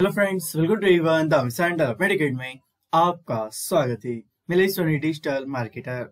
hello friends welcome to even the medicate में आपका स्वागत है मैं सोनी डिजिटल मार्केटर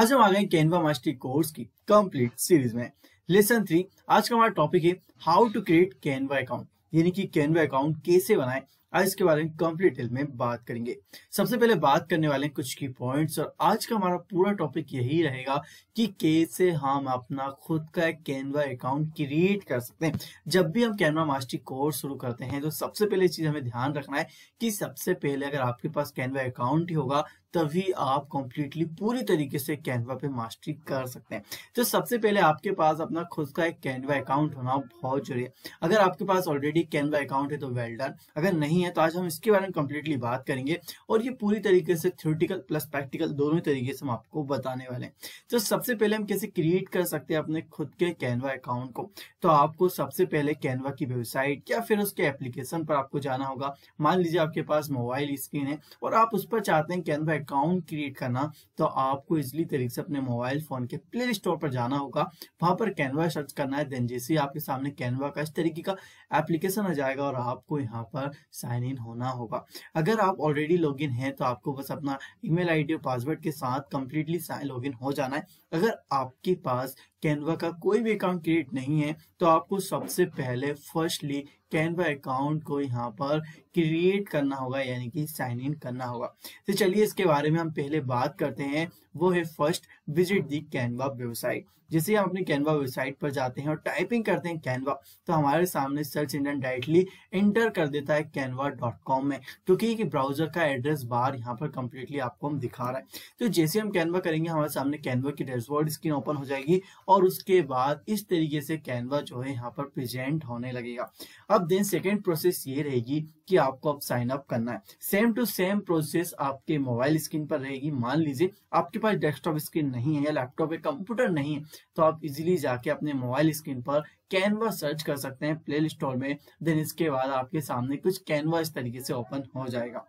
आज हम आ गए कैनवा मास्टरी कोर्स की कंप्लीट सीरीज में लेसन थ्री आज का हमारा टॉपिक है how to create Canva account यानी कि कैनवा अकाउंट कैसे बनाए आज इसके बारे में कंप्लीट डिटेल में बात करेंगे सबसे पहले बात करने वाले हैं कुछ की पॉइंट्स और आज का हमारा पूरा टॉपिक यही रहेगा कि कैसे हम अपना खुद का एक कैनवा अकाउंट क्रिएट कर सकते हैं जब भी हम कैनवा मास्टर कोर्स शुरू करते हैं तो सबसे पहले चीज हमें ध्यान रखना है कि सबसे पहले अगर आपके पास कैनवा अकाउंट ही होगा तभी आप कंप्लीटली पूरी तरीके से कैनवा पे मास्टरी कर सकते हैं तो सबसे पहले आपके पास अपना खुद का एक कैनवा अकाउंट होना बहुत जरूरी है अगर आपके पास ऑलरेडी कैनवा अकाउंट है तो वेल डन अगर नहीं नहीं है तो आज हम इसके बारे में कम्प्लीटली बात करेंगे और ये पूरी तरीके से थ्योरेटिकल प्लस प्रैक्टिकल दोनों तरीके से हम आपको बताने वाले हैं तो सबसे पहले हम कैसे क्रिएट कर सकते हैं अपने खुद के कैनवा अकाउंट को तो आपको सबसे पहले कैनवा की वेबसाइट या फिर उसके एप्लीकेशन पर आपको जाना होगा मान लीजिए आपके पास मोबाइल स्क्रीन है और आप उस पर चाहते हैं कैनवा अकाउंट क्रिएट करना तो आपको इजली तरीके से अपने मोबाइल फोन के प्ले स्टोर पर जाना होगा वहां पर कैनवा सर्च करना है देन जैसे आपके सामने कैनवा का इस तरीके का एप्लीकेशन आ जाएगा और आपको यहाँ पर साइन इन होना होगा अगर आप ऑलरेडी लॉग इन है तो आपको बस अपना ईमेल आईडी और पासवर्ड के साथ कम्प्लीटली लॉग इन हो जाना है अगर आपके पास कैनवा का कोई भी अकाउंट क्रिएट नहीं है तो आपको सबसे पहले फर्स्टली कैनवा अकाउंट को यहाँ पर क्रिएट करना होगा यानी कि साइन इन करना होगा तो चलिए इसके बारे में हम पहले बात करते हैं वो है first visit the Canva website जैसे हम अपनी कैनवा वेबसाइट पर जाते हैं और टाइपिंग करते हैं कैनवा तो हमारे सामने सर्च इंजन डायरेक्टली एंटर कर देता है कैनवा डॉट कॉम में क्योंकि तो ब्राउजर का एड्रेस बार यहाँ पर कम्प्लीटली आपको हम दिखा रहा है तो जैसे हम कैनवा करेंगे हमारे सामने कैनवा की डैशबोर्ड स्क्रीन ओपन हो जाएगी और उसके बाद इस तरीके से कैनवा जो है यहाँ पर प्रेजेंट होने लगेगा अब देन सेकेंड प्रोसेस ये रहेगी कि आपको अब साइन अप करना है सेम टू सेम प्रोसेस आपके मोबाइल स्क्रीन पर रहेगी मान लीजिए आपके पास डेस्कटॉप स्क्रीन नहीं है या लैपटॉप या कंप्यूटर नहीं है तो आप इजीली जाके अपने मोबाइल स्क्रीन पर कैनवा सर्च कर सकते हैं प्ले स्टोर में देन इसके बाद आपके सामने कुछ कैनवा इस तरीके से ओपन हो जाएगा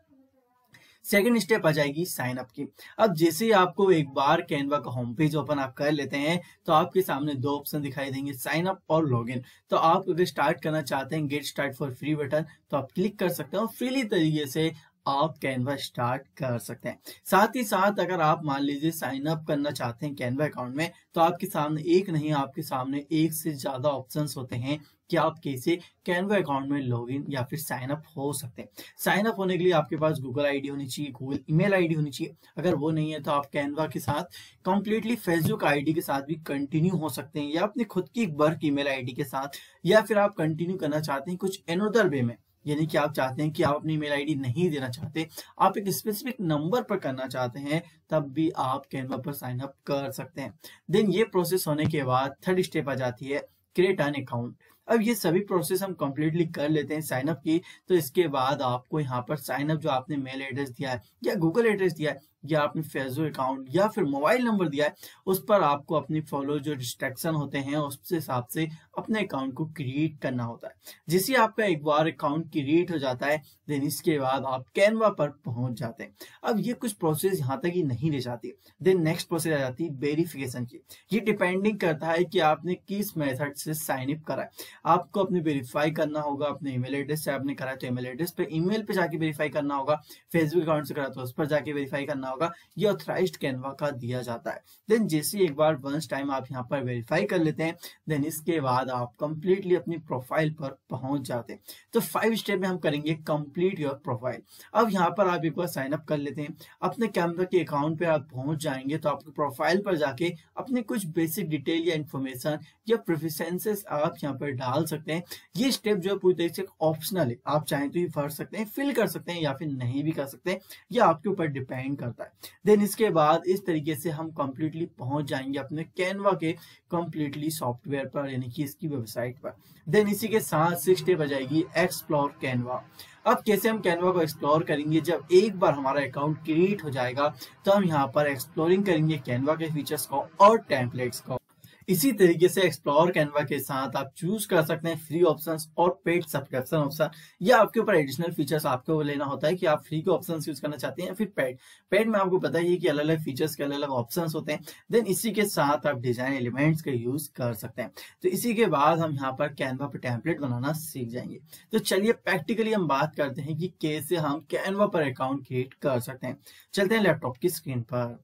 सेकेंड स्टेप आ जाएगी साइन अप की अब जैसे ही आपको एक बार कैनवा का होम पेज ओपन आप कर लेते हैं तो आपके सामने दो ऑप्शन दिखाई देंगे साइन अप और लॉगिन तो आप अगर स्टार्ट करना चाहते हैं get start for free button तो आप क्लिक कर सकते हैं और फ्रीली तरीके से आप कैनवा स्टार्ट कर सकते हैं साथ ही साथ अगर आप मान लीजिए साइन अप करना चाहते हैं कैनवा अकाउंट में तो आपके सामने एक नहीं आपके सामने एक से ज्यादा ऑप्शंस होते हैं कि आप कैसे कैनवा अकाउंट में लॉगिन या फिर साइन अप हो सकते हैं साइन अप होने के लिए आपके पास गूगल आईडी होनी चाहिए गूगल ईमेल आईडी होनी चाहिए अगर वो नहीं है तो आप कैनवा के साथ कंप्लीटली फेसबुक आईडी के साथ भी कंटिन्यू हो सकते हैं या अपनी खुद की वर्क ईमेल आईडी के साथ या फिर आप कंटिन्यू करना चाहते हैं कुछ एनोदर वे में यानी कि आप चाहते हैं कि आप अपनी मेल आईडी नहीं देना चाहते आप एक स्पेसिफिक नंबर पर करना चाहते हैं तब भी आप कैनवा पर साइन अप कर सकते हैं देन ये प्रोसेस होने के बाद थर्ड स्टेप आ जाती है क्रिएट एन अकाउंट अब ये सभी प्रोसेस हम कम्प्लीटली कर लेते हैं साइन अप की तो इसके बाद आपको यहाँ पर साइन अप जो आपने मेल एड्रेस दिया है या गूगल एड्रेस दिया है या आपने फेसबुक अकाउंट या फिर मोबाइल नंबर दिया है उस पर आपको अपनी फॉलो जो डिस्ट्रैक्शन होते हैं उसके हिसाब से अपने अकाउंट को क्रिएट करना होता है जिससे आपका एक बार अकाउंट क्रिएट हो जाता है देन इसके बाद आप कैनवा पर पहुंच जाते हैं अब ये कुछ प्रोसेस यहाँ तक ही नहीं रह जाती देन नेक्स्ट प्रोसेस आ जाती है वेरीफिकेशन की ये डिपेंडिंग करता है कि आपने किस मेथड से साइन अप करा है आपको अपने वेरीफाई करना होगा अपने ईमेल एड्रेस से आपने करा तो ईमेल एड्रेस पर ईमेल पे जाके वेरीफाई करना होगा फेसबुक अकाउंट से करा तो उस पर जाके वेरीफाई करना करना होगा ये ऑथराइज कैनवा का दिया जाता है देन जैसे एक बार वंस टाइम आप यहाँ पर वेरीफाई कर लेते हैं देन इसके बाद आप कंप्लीटली अपनी प्रोफाइल पर पहुंच जाते हैं तो फाइव स्टेप में हम करेंगे कंप्लीट योर प्रोफाइल अब यहाँ पर आप एक बार साइन अप कर लेते हैं अपने कैमरा के अकाउंट पर आप पहुंच जाएंगे तो आपके प्रोफाइल पर जाके अपने कुछ बेसिक डिटेल या इन्फॉर्मेशन या प्रोफिशेंसेस आप यहाँ पर डाल सकते हैं ये स्टेप जो है पूरी तरीके से ऑप्शनल है आप चाहें तो ये भर सकते हैं फिल कर सकते हैं या फिर नहीं भी कर सकते या आपके ऊपर डिपेंड करता है सकता है देन इसके बाद इस तरीके से हम कम्प्लीटली पहुंच जाएंगे अपने कैनवा के कम्प्लीटली सॉफ्टवेयर पर यानी कि इसकी वेबसाइट पर देन इसी के साथ सिक्स स्टेप आ जाएगी एक्सप्लोर कैनवा अब कैसे हम कैनवा को एक्सप्लोर करेंगे जब एक बार हमारा अकाउंट क्रिएट हो जाएगा तो हम यहाँ पर एक्सप्लोरिंग करेंगे कैनवा के फीचर्स को और टेम्पलेट्स को इसी तरीके से एक्सप्लोर कैनवा के साथ आप चूज कर सकते हैं फ्री ऑप्शन और पेड सब्सक्रिप्शन ऑप्शन या आपके ऊपर एडिशनल फीचर्स आपको लेना होता है कि आप फ्री के ऑप्शन यूज करना चाहते हैं या फिर पेड पेड में आपको पता ही कि अलग अलग फीचर्स के अलग अलग ऑप्शन होते हैं देन इसी के साथ आप डिजाइन एलिमेंट्स का यूज कर सकते हैं तो इसी के बाद हम यहाँ पर कैनवा पर टैंपलेट बनाना सीख जाएंगे तो चलिए प्रैक्टिकली हम बात करते हैं कि कैसे हम कैनवा पर अकाउंट क्रिएट कर सकते हैं चलते हैं लैपटॉप की स्क्रीन पर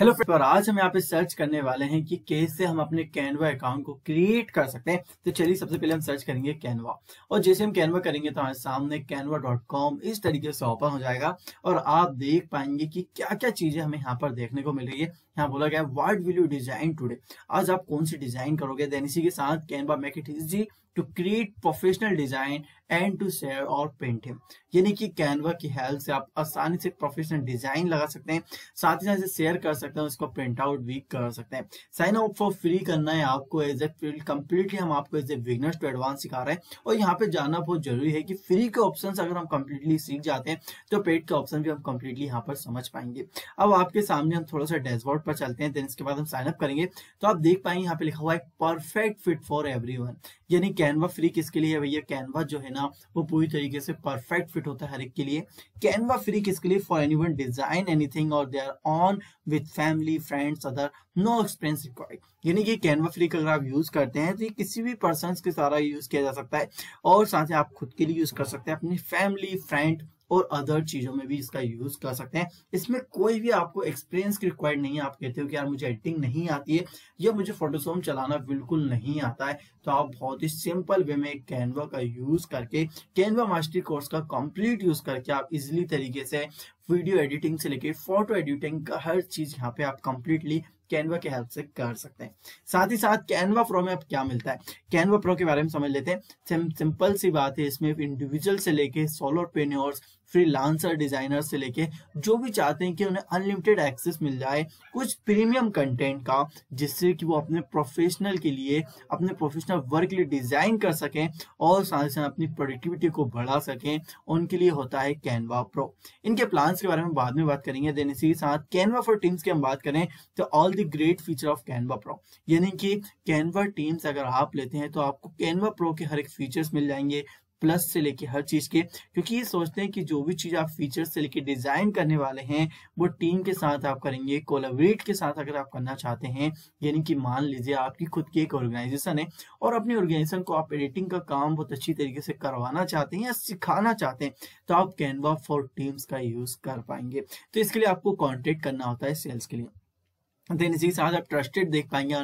हेलो फ्रेंड और आज हम यहाँ पे सर्च करने वाले हैं कि कैसे हम अपने कैनवा अकाउंट को क्रिएट कर सकते हैं तो चलिए सबसे पहले हम सर्च करेंगे कैनवा और जैसे हम कैनवा करेंगे तो हमारे सामने कैनवा डॉट कॉम इस तरीके से ओपन हो जाएगा और आप देख पाएंगे कि क्या क्या चीजें हमें यहाँ पर देखने को मिल रही है यहाँ बोला गया what will you design today आज आप कौन सी डिजाइन करोगे देन इसी के साथ Canva make it easy to create professional design and to share और पेंट हिम यानी कि कैनवा की हेल्प से आप आसानी से प्रोफेशनल डिजाइन लगा सकते हैं साथ ही साथ शेयर कर सकते हैं उसको प्रिंट आउट भी कर सकते हैं साइन अप फॉर फ्री करना है आपको एज ए फील्ड कंप्लीटली हम आपको as a beginners to advance सिखा रहे हैं और यहाँ पे जानना बहुत जरूरी है कि फ्री के ऑप्शन अगर हम कम्प्लीटली सीख जाते हैं तो पेड के ऑप्शन भी हम कम्प्लीटली यहाँ पर समझ पाएंगे अब आपके सामने हम थोड़ा सा डैशबोर्ड पर चलते हैं देन इसके बाद हम साइनअप करेंगे तो आप देख पाएंगे यहाँ पे लिखा हुआ है परफेक्ट फिट फॉर एवरी यानी कैनवा फ्री किसके लिए है भैया कैनवा जो है ना वो पूरी तरीके से परफेक्ट फिट होता है हर एक के लिए कैनवा फ्री किसके लिए for any one design anything और they are on with family friends other no expense required यानी कि कैनवा फ्री का अगर आप यूज करते हैं तो ये किसी भी पर्सन के सारा यूज किया जा सकता है और साथ ही आप खुद के लिए यूज कर सकते हैं अपनी फैमिली फ्रेंड और अदर चीजों में भी इसका यूज कर सकते हैं इसमें कोई भी आपको एक्सपीरियंस की रिक्वायर्ड नहीं है आप कहते हो कि यार मुझे एडिटिंग नहीं आती है या मुझे फोटोशॉप चलाना बिल्कुल नहीं आता है तो आप बहुत ही सिंपल वे में कैनवा का यूज करके कैनवा मास्टरी कोर्स का कंप्लीट यूज करके आप इजिली तरीके से वीडियो एडिटिंग से लेके फोटो एडिटिंग का हर चीज यहाँ पे आप कंप्लीटली कैनवा के हेल्प से कर सकते हैं साथ ही साथ कैनवा प्रो में अब क्या मिलता है कैनवा प्रो के बारे में समझ लेते हैं सिंपल सी बात है इसमें इंडिविजुअल से लेके सोलोरपेन्योर्स फ्रीलांसर डिजाइनर से लेके जो भी चाहते हैं कि उन्हें अनलिमिटेड एक्सेस मिल जाए कुछ प्रीमियम कंटेंट का जिससे कि वो अपने प्रोफेशनल के लिए अपने प्रोफेशनल वर्क के लिए डिजाइन कर सकें और साथ ही साथ अपनी प्रोडक्टिविटी को बढ़ा सकें उनके लिए होता है कैनवा प्रो इनके प्लान्स के बारे में बाद में बात करेंगे देन इसी के साथ कैनवा फॉर टीम्स की हम बात करें तो all the great feature of Canva pro यानी कि कैनवा टीम्स अगर आप लेते हैं तो आपको कैनवा प्रो के हर एक फीचर्स मिल जाएंगे प्लस से लेके हर चीज के क्योंकि ये सोचते हैं कि जो भी चीज आप फीचर से लेके डिजाइन करने वाले हैं वो टीम के साथ आप करेंगे कोलाबरेट के साथ अगर आप करना चाहते हैं यानी कि मान लीजिए आपकी खुद की एक ऑर्गेनाइजेशन है और अपनी ऑर्गेनाइजेशन को आप एडिटिंग का काम बहुत अच्छी तरीके से करवाना चाहते हैं या सिखाना चाहते हैं तो आप कैनवा फॉर टीम्स का यूज कर पाएंगे तो इसके लिए आपको कॉन्टेक्ट करना होता है सेल्स के लिए देन तो इसी के साथ आप ट्रस्टेड देख पाएंगे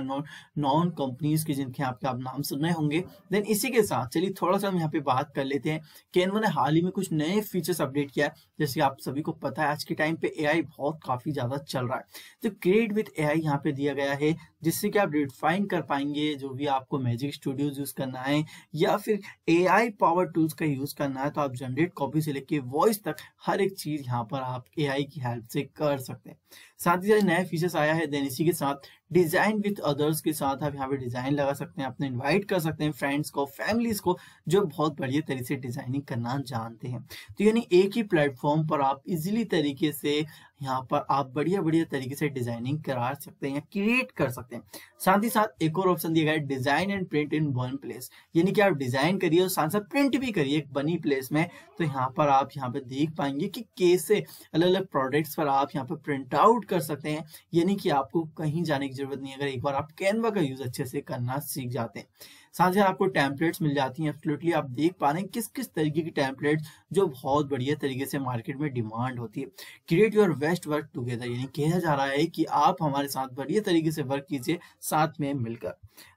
नॉन कंपनीज के जिनके आपके आप नाम सुनने होंगे देन इसी के साथ चलिए थोड़ा सा हम यहाँ पे बात कर लेते हैं कैनवा ने हाल ही में कुछ नए फीचर्स अपडेट किया है जैसे आप सभी को पता है आज के टाइम पे एआई बहुत काफी ज्यादा चल रहा है तो क्रिएट विथ एआई यहाँ पे दिया गया है जिससे कि आप रिफाइन कर पाएंगे जो भी आपको मैजिक स्टूडियो यूज करना है या फिर ए पावर टूल्स का यूज करना है तो आप जनरेट कॉपी से लेके वॉइस तक हर एक चीज यहाँ पर आप ए की हेल्प से कर सकते हैं साथ ही साथ नया फीचर्स आया है देन इसी के साथ डिजाइन विथ अदर्स के साथ आप यहाँ पे डिजाइन लगा सकते हैं अपने इनवाइट कर सकते हैं फ्रेंड्स को फैमिलीज को जो बहुत बढ़िया तरीके से डिजाइनिंग करना जानते हैं तो यानी एक ही प्लेटफॉर्म पर आप इजिली तरीके से यहाँ पर आप बढ़िया बढ़िया तरीके से डिजाइनिंग करा सकते हैं क्रिएट कर सकते हैं साथ ही साथ एक और ऑप्शन दिया गया है design and print in one place यानी कि आप डिजाइन करिए और साथ साथ प्रिंट भी करिए एक बनी प्लेस में तो यहाँ पर आप यहाँ पे देख पाएंगे कि कैसे अलग अलग प्रोडक्ट्स पर आप यहाँ पर प्रिंट आउट कर सकते हैं यानी कि आपको कहीं जाने की जरूरत नहीं अगर एक बार आप कैनवा का यूज अच्छे से करना सीख जाते हैं साथ ही आपको टैंपलेट्स मिल जाती हैं एब्सोल्युटली आप देख पा रहे हैं किस किस तरीके की टैंपलेट्स जो बहुत बढ़िया तरीके से मार्केट में डिमांड होती है create your best work together यानी कहा जा रहा है कि आप हमारे साथ बढ़िया तरीके से वर्क कीजिए साथ में मिलकर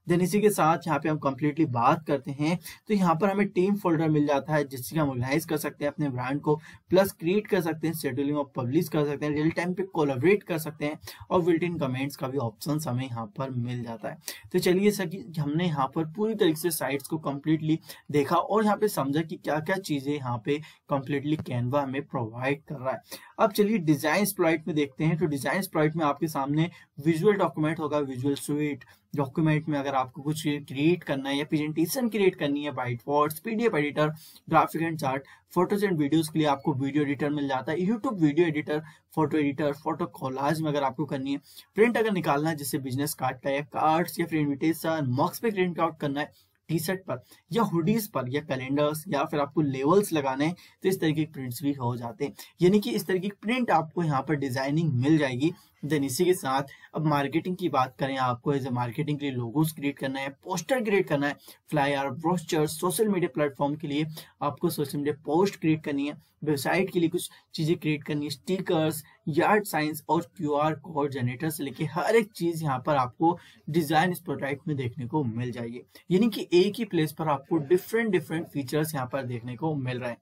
देन इसी के साथ यहाँ पे हम कम्प्लीटली बात करते हैं तो यहाँ पर हमें टीम फोल्डर मिल जाता है जिससे हम ऑर्गेनाइज कर सकते हैं अपने ब्रांड को प्लस क्रिएट कर सकते हैं शेड्यूलिंग और पब्लिश कर सकते हैं रियल टाइम पे कोलाबरेट कर सकते हैं और विल्ट इन कमेंट्स का भी ऑप्शन हमें यहाँ पर मिल जाता है तो चलिए सर हमने यहाँ पर पूरी तरीके से साइट्स को कम्प्लीटली देखा और यहाँ पे समझा कि क्या क्या चीजें यहाँ पे कम्प्लीटली कैनवा हमें प्रोवाइड कर रहा है अब चलिए डिजाइन स्प्लाइट में देखते हैं तो डिजाइन स्प्लाइट में आपके सामने विजुअल डॉक्यूमेंट होगा विजुअल स्वीट डॉक्यूमेंट में अगर आपको कुछ क्रिएट करना है या प्रेजेंटेशन क्रिएट करनी है whiteboards PDF editor graphic and chart photos and videos के लिए आपको वीडियो एडिटर मिल जाता है YouTube video editor photo editor photo collage में अगर आपको करनी है प्रिंट अगर निकालना है जैसे बिजनेस कार्ड का या कार्ड्स या फिर इन्विटेशन मॉक्स पे प्रिंट आउट करना है टी शर्ट पर या हुडीज पर या कैलेंडर्स या फिर आपको लेवल्स लगाने तो इस तरीके के प्रिंट्स भी हो जाते हैं यानी कि इस तरीके की प्रिंट आपको यहाँ पर डिजाइनिंग मिल जाएगी देन इसी के साथ अब मार्केटिंग की बात करें आपको एज ए मार्केटिंग के लिए लोगोस क्रिएट करना है पोस्टर क्रिएट करना है flyer brochure social media platform के लिए आपको सोशल मीडिया पोस्ट क्रिएट करनी है वेबसाइट के लिए कुछ चीजें क्रिएट करनी है स्टिकर्स यार्ड साइंस और क्यू आर कोड जनरेटर से लेके हर एक चीज यहाँ पर आपको डिजाइन इस प्रोडक्ट में देखने को मिल जाएगी यानी कि एक ही प्लेस पर आपको डिफरेंट डिफरेंट फीचर्स यहाँ पर देखने को मिल रहे हैं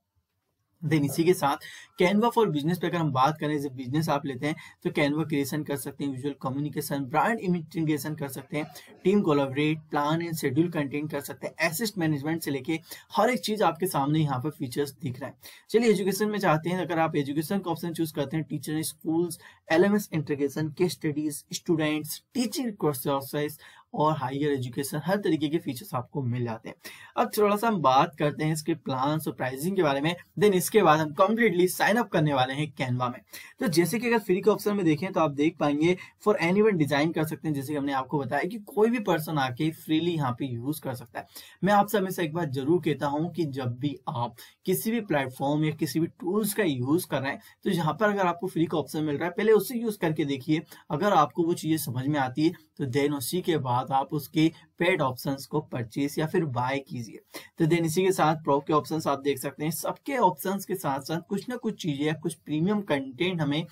देन तो इसी के साथ कैनवा फॉर बिजनेस पे अगर हम बात करें जब बिजनेस आप लेते हैं तो कैनवा क्रिएशन कर सकते हैं विजुअल कम्युनिकेशन ब्रांड इमेज कर सकते हैं team collaborate plan and schedule content कर सकते हैं एसिस्ट मैनेजमेंट से लेके हर एक चीज आपके सामने यहाँ पर फीचर्स दिख रहा है चलिए एजुकेशन में चाहते हैं अगर आप एजुकेशन का ऑप्शन चूज करते हैं टीचर स्कूल एल एम के स्टडीज स्टूडेंट्स टीचिंग कोर्सेस और हायर एजुकेशन हर तरीके के फीचर्स आपको मिल जाते हैं अब थोड़ा सा हम बात करते हैं इसके प्लान और प्राइसिंग के बारे में देन इसके बाद हम कम्प्लीटली साइन अप करने वाले हैं कैनवा में तो जैसे कि अगर फ्री के ऑप्शन में देखें तो आप देख पाएंगे फॉर एनी वन डिजाइन कर सकते हैं जैसे कि हमने आपको बताया कि कोई भी पर्सन आके फ्रीली यहाँ पे यूज कर सकता है मैं आपसे हमेशा एक बात जरूर कहता हूँ कि जब भी आप किसी भी प्लेटफॉर्म या किसी भी टूल्स का यूज कर रहे हैं तो यहाँ पर अगर आपको फ्री का ऑप्शन मिल रहा है पहले उसे यूज करके देखिए अगर आपको वो चीजें समझ में आती है तो देन उसी के बाद बाद आप उसके पेड ऑप्शंस को परचेज या फिर बाय कीजिए तो देन इसी के साथ प्रो के ऑप्शंस आप देख सकते हैं सबके ऑप्शंस के साथ साथ कुछ ना कुछ चीजें या कुछ प्रीमियम कंटेंट हमें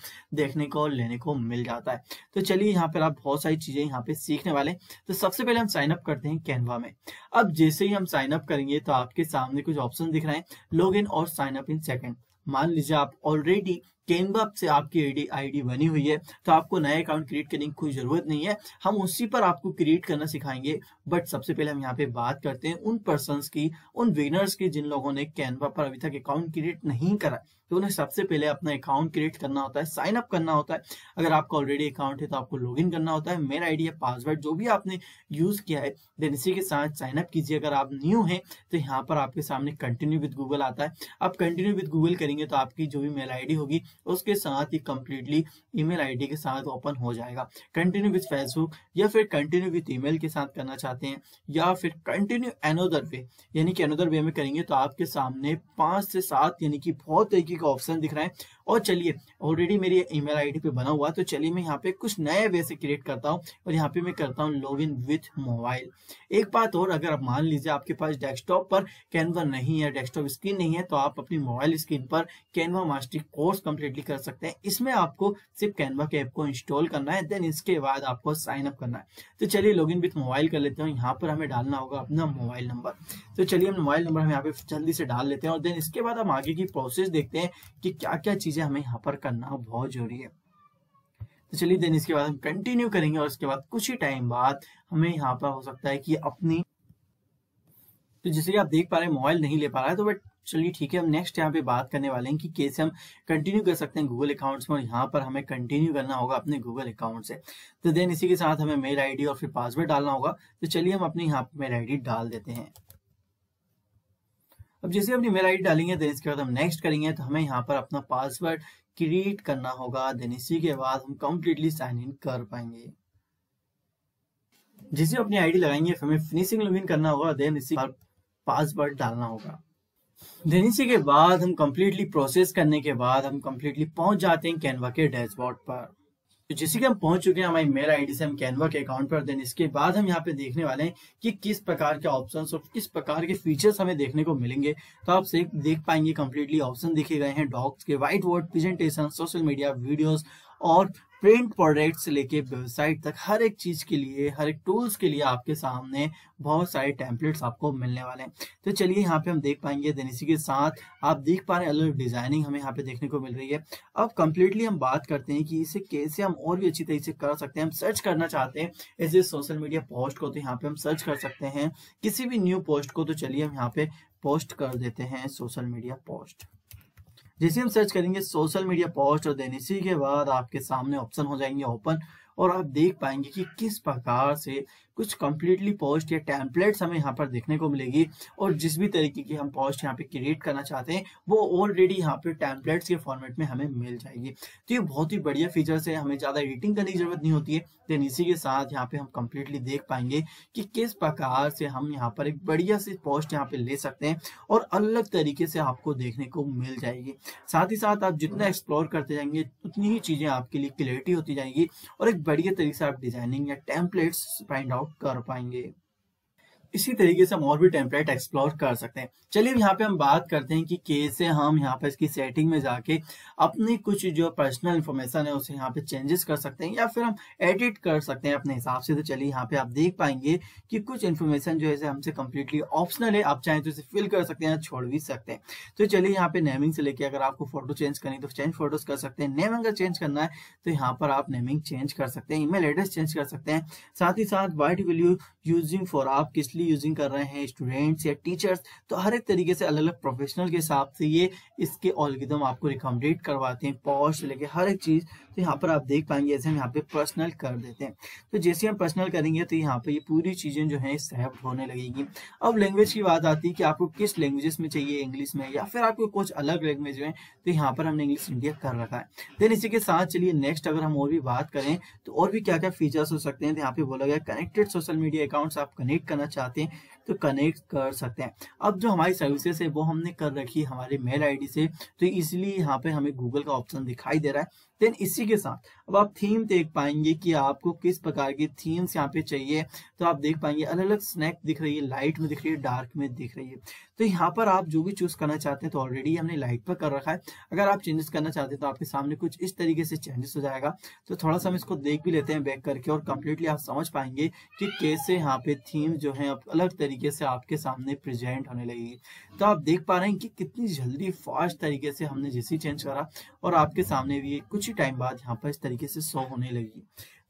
देखने को और लेने को मिल जाता है तो चलिए यहाँ पर आप बहुत सारी चीजें यहाँ पे सीखने वाले तो सबसे पहले हम साइन अप करते हैं कैनवा में अब जैसे ही हम साइन अप करेंगे तो आपके सामने कुछ ऑप्शन दिख रहे हैं लॉग इन और साइन अप इन सेकेंड मान लीजिए आप ऑलरेडी कैनवा से आपकी आईडी आईडी बनी हुई है तो आपको नया अकाउंट क्रिएट करने की कोई जरूरत नहीं है हम उसी पर आपको क्रिएट करना सिखाएंगे बट सबसे पहले हम यहाँ पे बात करते हैं उन पर्सन की उन विनर्स की जिन लोगों ने कैनवा पर अभी तक अकाउंट क्रिएट नहीं करा तो उन्हें सबसे पहले अपना अकाउंट क्रिएट करना होता है साइन अप करना होता है अगर आपका ऑलरेडी अकाउंट है तो आपको लॉग करना होता है मेल आईडी या पासवर्ड जो भी आपने यूज किया है देन इसी के साथ साइन अप कीजिए अगर आप न्यू हैं तो यहाँ पर आपके सामने कंटिन्यू विद गूगल आता है आप कंटिन्यू विद गूगल करेंगे तो आपकी जो भी मेल आई होगी उसके साथ ही कंप्लीटली ईमेल आईडी के साथ ओपन हो जाएगा कंटिन्यू विथ फेसबुक या फिर कंटिन्यू विथ ईमेल के साथ करना चाहते हैं या फिर कंटिन्यू एनोदर वे यानी कि एनोदर वे में करेंगे तो आपके सामने पांच से सात यानी कि बहुत तरीके का ऑप्शन दिख रहा है और चलिए ऑलरेडी मेरी ईमेल आईडी पे बना हुआ तो चलिए मैं यहाँ पे कुछ नए वे से क्रिएट करता हूँ और यहाँ पे मैं करता हूँ लॉग इन विथ मोबाइल एक बात और अगर आप मान लीजिए आपके पास डेस्कटॉप पर कैनवा नहीं है डेस्कटॉप स्क्रीन नहीं है तो आप अपनी मोबाइल स्क्रीन पर कैनवा मास्टरी कोर्स कम्प्लीटली कर सकते हैं इसमें आपको सिर्फ कैनवा के ऐप को इंस्टॉल करना है देन इसके बाद आपको साइन अप करना है तो चलिए लॉग इन विथ मोबाइल कर लेते हैं यहाँ पर हमें डालना होगा अपना मोबाइल नंबर तो चलिए हम मोबाइल नंबर हम यहाँ पे जल्दी से डाल लेते हैं और देन इसके बाद हम आगे की प्रोसेस देखते हैं कि क्या क्या चीज चीजें हमें यहाँ पर करना बहुत जरूरी है तो चलिए देन इसके बाद हम कंटिन्यू करेंगे और उसके बाद कुछ ही टाइम बाद हमें यहाँ पर हो सकता है कि अपनी तो जैसे कि आप देख पा रहे हैं मोबाइल नहीं ले पा रहा है तो बट चलिए ठीक है हम नेक्स्ट यहाँ पे बात करने वाले हैं कि कैसे हम कंटिन्यू कर सकते हैं गूगल अकाउंट्स में और यहाँ पर हमें कंटिन्यू करना होगा अपने गूगल अकाउंट से तो देन इसी के साथ हमें मेल आईडी और फिर पासवर्ड डालना होगा तो चलिए हम अपने यहाँ पर मेल आईडी डाल देते हैं अब जैसे अपनी मेल आई डालेंगे देन इसके बाद हम नेक्स्ट करेंगे तो हमें यहाँ पर अपना पासवर्ड क्रिएट करना होगा देन इसी के बाद हम कम्प्लीटली साइन इन कर पाएंगे जैसे अपनी आईडी लगाएंगे हमें फिनिशिंग लॉगिन करना होगा देन इसी पासवर्ड डालना होगा देन इसी के बाद हम कम्प्लीटली प्रोसेस करने के बाद हम कम्प्लीटली पहुंच जाते हैं कैनवा के डैशबोर्ड पर तो जैसे कि हम पहुंच चुके हैं हमारी मेल आईडी से हम कैनवा के अकाउंट पर देन इसके बाद हम यहाँ पे देखने वाले हैं कि किस प्रकार के ऑप्शंस और किस प्रकार के फीचर्स हमें देखने को मिलेंगे तो आप से देख पाएंगे कंप्लीटली ऑप्शन दिखे गए हैं डॉक्स के whiteboard presentation social media videos और प्रिंट प्रोडक्ट से लेके वेबसाइट तक हर एक चीज के लिए हर एक टूल्स के लिए आपके सामने बहुत सारे टेम्पलेट्स आपको मिलने वाले हैं तो चलिए यहाँ पे हम देख पाएंगे देन के साथ आप देख पा रहे हैं अलग डिजाइनिंग हमें यहाँ पे देखने को मिल रही है अब कम्प्लीटली हम बात करते हैं कि इसे कैसे हम और भी अच्छी तरीके से कर सकते हैं हम सर्च करना चाहते हैं ऐसे सोशल मीडिया पोस्ट को तो यहाँ पे हम सर्च कर सकते हैं किसी भी न्यू पोस्ट को तो चलिए हम यहाँ पे पोस्ट कर देते हैं सोशल मीडिया पोस्ट जैसे हम सर्च करेंगे सोशल मीडिया पोस्ट और देने इसी के बाद आपके सामने ऑप्शन हो जाएंगे ओपन और आप देख पाएंगे कि किस प्रकार से कुछ कम्प्लीटली पोस्ट या टेम्पलेट्स हमें यहाँ पर देखने को मिलेगी और जिस भी तरीके की हम पोस्ट यहाँ पे क्रिएट करना चाहते हैं वो ऑलरेडी यहाँ पे टेम्पलेट्स के फॉर्मेट में हमें मिल जाएगी तो ये बहुत ही बढ़िया फीचर्स है हमें ज़्यादा एडिटिंग करने की जरूरत नहीं होती है देन इसी के साथ यहाँ पे हम कम्प्लीटली देख पाएंगे कि किस प्रकार से हम यहाँ पर एक बढ़िया सी पोस्ट यहाँ पे ले सकते हैं और अलग तरीके से आपको देखने को मिल जाएगी साथ ही साथ आप जितना एक्सप्लोर करते जाएंगे उतनी ही चीज़ें आपके लिए क्लियरिटी होती जाएंगी और एक बढ़िया तरीके से आप डिजाइनिंग या टेम्पलेट्स फाइंड आउट कर पाएंगे इसी तरीके से हम और भी टेम्पलेट एक्सप्लोर कर सकते हैं चलिए यहाँ पे हम बात करते हैं कि कैसे हम यहाँ पे इसकी सेटिंग में जाके अपनी कुछ जो पर्सनल इन्फॉर्मेशन है उसे यहाँ पे चेंजेस कर सकते हैं या फिर हम एडिट कर सकते हैं अपने हिसाब से तो चलिए यहाँ पे आप देख पाएंगे कि कुछ इन्फॉर्मेशन जो है हमसे कम्प्लीटली ऑप्शनल है आप चाहें तो इसे फिल कर सकते हैं या छोड़ भी सकते हैं तो चलिए यहाँ पे नेमिंग से लेके अगर आपको फोटो चेंज करनी तो चेंज फोटोज कर सकते हैं नेम अगर चेंज करना है तो यहाँ पर आप नेमिंग चेंज कर सकते हैं ईमेल एड्रेस चेंज कर सकते हैं साथ ही साथ वाइट यू यूजिंग फॉर आप किस मोस्टली यूजिंग कर रहे हैं स्टूडेंट्स या टीचर्स तो हर एक तरीके से अलग अलग प्रोफेशनल के हिसाब से ये इसके ऑलगिदम आपको रिकमेंडेट करवाते हैं पॉस्ट लेके हर एक चीज़ तो यहाँ पर आप देख पाएंगे जैसे हम यहाँ पे पर्सनल कर देते हैं तो जैसे हम पर्सनल करेंगे तो यहाँ पे ये पूरी चीज़ें जो है सहब होने लगेगी अब लैंग्वेज की बात आती है कि आपको किस लैंग्वेजेस में चाहिए इंग्लिश में या फिर आपको कुछ अलग लैंग्वेज में तो यहाँ पर हमने इंग्लिश इंडिया कर रखा है देन इसी के साथ चलिए नेक्स्ट अगर हम और भी बात करें तो और भी क्या क्या फीचर्स हो सकते हैं तो यहाँ पे बोला गया कनेक्टेड सोशल मीडिया अकाउंट्स आप कनेक्ट करना चाहते हैं चाहते हैं तो कनेक्ट कर सकते हैं अब जो हमारी सर्विसेज है वो हमने कर रखी है हमारे मेल आईडी से तो इसलिए यहाँ पे हमें गूगल का ऑप्शन दिखाई दे रहा है देन इसी के साथ अब आप थीम देख पाएंगे कि आपको किस प्रकार की थीम्स यहाँ पे चाहिए तो आप देख पाएंगे अलग अलग स्नैक दिख रही है लाइट में दिख रही है डार्क में दिख रही है तो यहाँ पर आप जो भी चूज करना चाहते हैं तो ऑलरेडी हमने लाइट पर कर रखा है अगर आप चेंजेस करना चाहते हैं तो आपके सामने कुछ इस तरीके से चेंजेस हो जाएगा तो थोड़ा सा हम इसको देख भी लेते हैं बैक करके और कंप्लीटली आप समझ पाएंगे कि कैसे यहाँ पे थीम जो है अलग तरीके तरीके से आपके सामने प्रेजेंट होने लगेगी तो आप देख पा रहे हैं कि कितनी जल्दी फास्ट तरीके से हमने जेसी चेंज करा और आपके सामने भी कुछ ही टाइम बाद यहाँ पर इस तरीके से शो होने लगेगी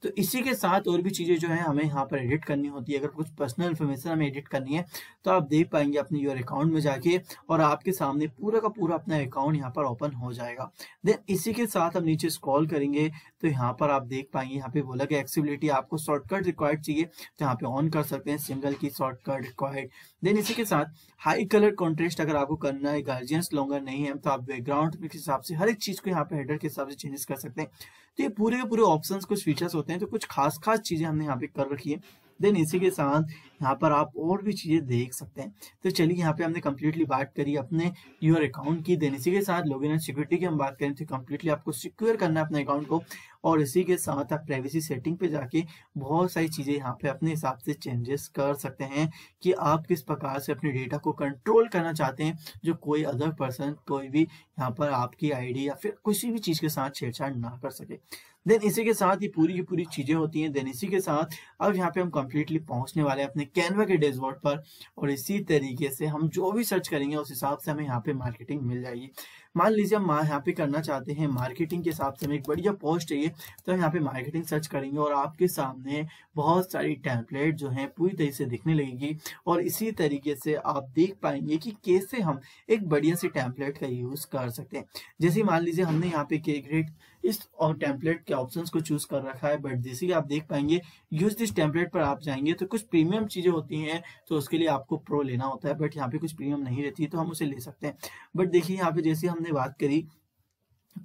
तो इसी के साथ और भी चीज़ें जो है हमें यहाँ पर एडिट करनी होती है अगर कुछ पर्सनल इन्फॉर्मेशन हमें एडिट करनी है तो आप देख पाएंगे अपने योर अकाउंट में जाके और आपके सामने पूरा का पूरा अपना अकाउंट यहाँ पर ओपन हो जाएगा देन इसी के साथ हम नीचे स्क्रॉल करेंगे तो यहाँ पर आप देख पाएंगे यहाँ पे बोला कि एक्सेबिलिटी आपको शॉर्टकट रिक्वायर्ड चाहिए जहाँ तो पे ऑन कर सकते हैं सिंगल की शॉर्टकट रिक्वायर्ड देन इसी के साथ हाई कलर कॉन्ट्रेस्ट अगर आपको करना है गार्जियंस लॉन्गर नहीं है तो आप बैकग्राउंड के हिसाब से हर एक चीज को यहाँ पे हेडर के हिसाब से चेंजेस कर सकते हैं तो ये पूरे पूरे ऑप्शंस कुछ फीचर्स होते हैं तो कुछ खास खास चीजें हमने यहाँ पे कर रखी है देन इसी के साथ यहाँ पर आप और भी चीज़ें देख सकते हैं तो चलिए यहाँ पे हमने कम्प्लीटली बात करी अपने योर अकाउंट की देन इसी के साथ लॉगिन एंड सिक्योरिटी की हम बात करें तो कम्प्लीटली आपको सिक्योर करना है अपने अकाउंट को और इसी के साथ आप प्राइवेसी सेटिंग पे जाके बहुत सारी चीज़ें यहाँ पे अपने हिसाब से चेंजेस कर सकते हैं कि आप किस प्रकार से अपने डेटा को कंट्रोल करना चाहते हैं जो कोई अदर पर्सन कोई भी यहाँ पर आपकी आईडी या फिर किसी भी चीज़ के साथ छेड़छाड़ ना कर सके देन इसी के साथ ये पूरी की पूरी चीजें होती हैं देन इसी के साथ अब यहाँ पे हम कम्प्लीटली पहुंचने वाले हैं अपने कैनवा के डैशबोर्ड पर और इसी तरीके से हम जो भी सर्च करेंगे उस हिसाब से हमें यहाँ पे मार्केटिंग मिल जाएगी मान लीजिए हम यहाँ पे करना चाहते हैं मार्केटिंग के हिसाब से हमें एक बढ़िया पोस्ट चाहिए तो हम यहाँ पे मार्केटिंग सर्च करेंगे और आपके सामने बहुत सारी टैंपलेट जो है पूरी तरीके से दिखने लगेगी और इसी तरीके से आप देख पाएंगे कि कैसे हम एक बढ़िया से टैंपलेट का यूज कर सकते हैं जैसे मान लीजिए हमने यहाँ पे के ग्रेड इस और टेम्पलेट के ऑप्शंस को चूज कर रखा है बट जैसे कि आप देख पाएंगे यूज दिस टेम्पलेट पर आप जाएंगे तो कुछ प्रीमियम चीजें होती हैं तो उसके लिए आपको प्रो लेना होता है बट यहाँ पे कुछ प्रीमियम नहीं रहती तो हम उसे ले सकते हैं बट देखिए यहाँ पे जैसे हमने સાહેબને વાત કરી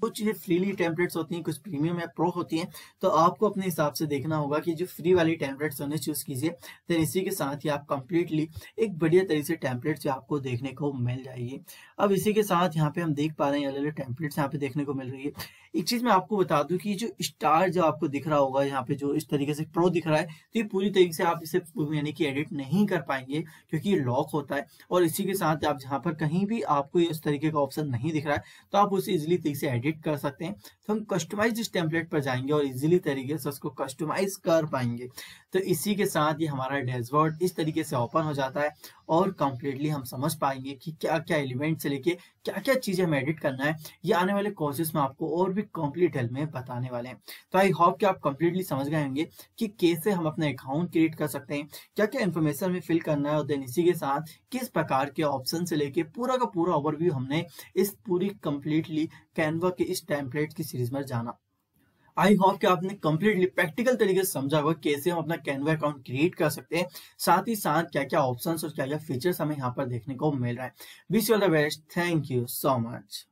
कुछ चीज़ें फ्रीली टेम्पलेट्स होती हैं कुछ प्रीमियम या प्रो होती हैं तो आपको अपने हिसाब से देखना होगा कि जो फ्री वाली टेम्पलेट्स उन्हें चूज़ कीजिए देन इसी के साथ ही आप कम्प्लीटली एक बढ़िया तरीके से टेम्पलेट्स आपको देखने को मिल जाएगी अब इसी के साथ यहाँ पे हम देख पा रहे हैं अलग अलग टेम्पलेट्स यहाँ पे देखने को मिल रही है एक चीज़ मैं आपको बता दूँ कि जो स्टार जो आपको दिख रहा होगा यहाँ पे जो इस तरीके से प्रो दिख रहा है तो ये पूरी तरीके से आप इसे यानी कि एडिट नहीं कर पाएंगे क्योंकि ये लॉक होता है और इसी के साथ आप जहाँ पर कहीं भी आपको इस तरीके का ऑप्शन नहीं दिख रहा है तो आप उसे इजिली तरीके से एडिट कर सकते हैं तो हम कस्टमाइज इस टेम्पलेट पर जाएंगे और इजीली तरीके से उसको कस्टमाइज कर पाएंगे तो इसी के साथ ये हमारा डैशबोर्ड इस तरीके से ओपन हो जाता है और कंप्लीटली हम समझ पाएंगे कि क्या क्या एलिमेंट से लेके क्या क्या चीजें हमें एडिट करना है ये आने वाले कोर्सेज में आपको और भी कम्प्लीट हेल्प में बताने वाले हैं तो आई होप कि आप कंप्लीटली समझ गए होंगे कि कैसे हम अपना अकाउंट क्रिएट कर सकते हैं क्या क्या इन्फॉर्मेशन हमें फिल करना है और देन इसी के साथ किस प्रकार के ऑप्शन से लेके पूरा का पूरा ओवरव्यू हमने इस पूरी कंप्लीटली कैनवा के इस टेम्पलेट की सीरीज में जाना आई होप कि आपने कम्प्लीटली प्रैक्टिकल तरीके से समझा होगा कैसे हम अपना कैनवा अकाउंट क्रिएट कर सकते हैं साथ ही साथ क्या क्या ऑप्शंस और क्या क्या फीचर्स हमें यहाँ पर देखने को मिल रहा है wish all the best thank you so much